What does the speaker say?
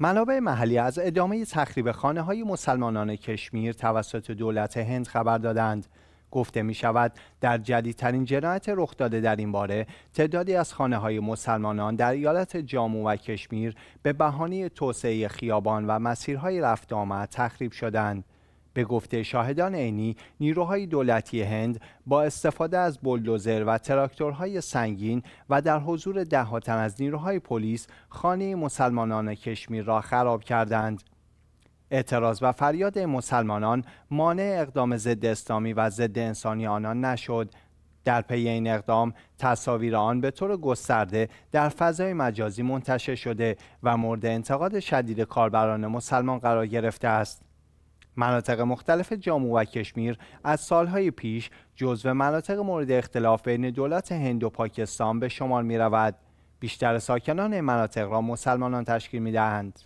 منابع محلی از ادامه تخریب خانه های مسلمانان کشمیر توسط دولت هند خبر دادند. گفته می شود در جدیدترین جنایت رخ داده در این باره تعدادی از خانه های مسلمانان در ایالت جامو و کشمیر به بهانه توسعه خیابان و مسیرهای رفت آمد تخریب شدند. به گفته شاهدان عینی نیروهای دولتی هند با استفاده از بلدوزر و تراکتورهای سنگین و در حضور ده تن از نیروهای پلیس خانه مسلمانان کشمیر را خراب کردند. اعتراض و فریاد مسلمانان مانع اقدام ضد اسلامی و ضد انسانی آنان نشد در پی این اقدام تصاویر آن به طور گسترده در فضای مجازی منتشر شده و مورد انتقاد شدید کاربران مسلمان قرار گرفته است مناطق مختلف جامو و کشمیر از سالهای پیش جزو مناطق مورد اختلاف بین دولت هند و پاکستان به شمار می رود. بیشتر ساکنان مناطق را مسلمانان تشکیل می دهند.